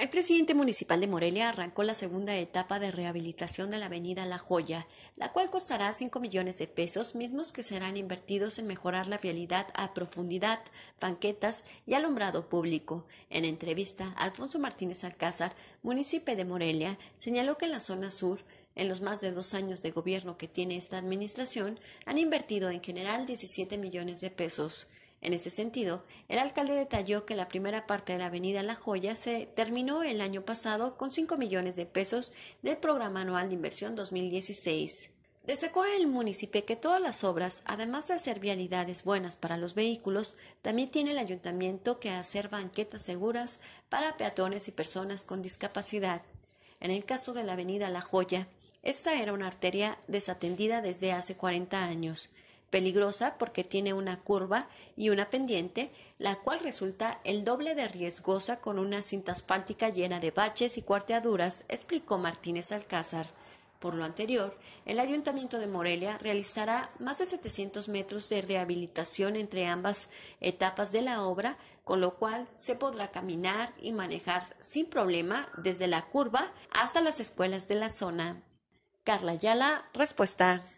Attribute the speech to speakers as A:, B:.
A: El presidente municipal de Morelia arrancó la segunda etapa de rehabilitación de la avenida La Joya, la cual costará 5 millones de pesos, mismos que serán invertidos en mejorar la vialidad a profundidad, banquetas y alumbrado público. En entrevista, Alfonso Martínez Alcázar, municipio de Morelia, señaló que en la zona sur en los más de dos años de gobierno que tiene esta administración, han invertido en general 17 millones de pesos. En ese sentido, el alcalde detalló que la primera parte de la avenida La Joya se terminó el año pasado con 5 millones de pesos del programa anual de inversión 2016. Destacó el municipio que todas las obras, además de hacer vialidades buenas para los vehículos, también tiene el ayuntamiento que hacer banquetas seguras para peatones y personas con discapacidad. En el caso de la avenida La Joya, esta era una arteria desatendida desde hace 40 años peligrosa porque tiene una curva y una pendiente, la cual resulta el doble de riesgosa con una cinta asfáltica llena de baches y cuarteaduras, explicó Martínez Alcázar. Por lo anterior, el Ayuntamiento de Morelia realizará más de 700 metros de rehabilitación entre ambas etapas de la obra, con lo cual se podrá caminar y manejar sin problema desde la curva hasta las escuelas de la zona. Carla Yala, respuesta.